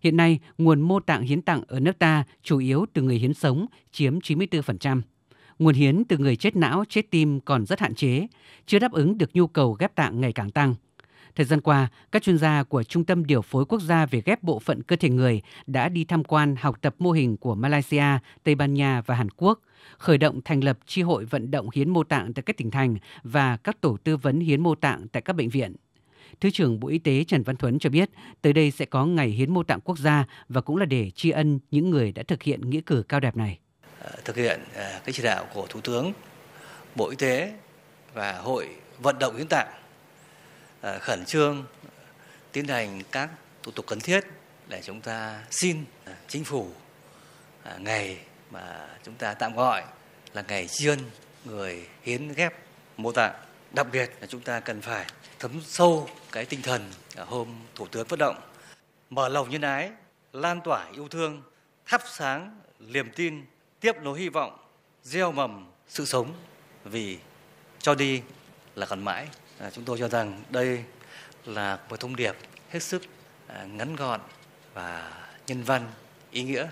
Hiện nay, nguồn mô tạng hiến tặng ở nước ta chủ yếu từ người hiến sống, chiếm 94%. Nguồn hiến từ người chết não, chết tim còn rất hạn chế, chưa đáp ứng được nhu cầu ghép tạng ngày càng tăng. Thời gian qua, các chuyên gia của Trung tâm Điều phối Quốc gia về ghép bộ phận cơ thể người đã đi tham quan học tập mô hình của Malaysia, Tây Ban Nha và Hàn Quốc, khởi động thành lập chi hội vận động hiến mô tạng tại các tỉnh thành và các tổ tư vấn hiến mô tạng tại các bệnh viện. Thứ trưởng Bộ Y tế Trần Văn Thuấn cho biết, tới đây sẽ có ngày hiến mô tạng quốc gia và cũng là để tri ân những người đã thực hiện nghĩa cử cao đẹp này. Ờ, thực hiện ờ, cái chỉ đạo của Thủ tướng, Bộ Y tế và Hội vận động hiến tạng ờ, khẩn trương tiến hành các thủ tục cần thiết để chúng ta xin chính phủ ngày mà chúng ta tạm gọi là ngày tri người hiến ghép mô tạng đặc biệt là chúng ta cần phải thấm sâu cái tinh thần hôm thủ tướng phát động mở lòng nhân ái lan tỏa yêu thương thắp sáng niềm tin tiếp nối hy vọng gieo mầm sự sống vì cho đi là còn mãi à, chúng tôi cho rằng đây là một thông điệp hết sức à, ngắn gọn và nhân văn ý nghĩa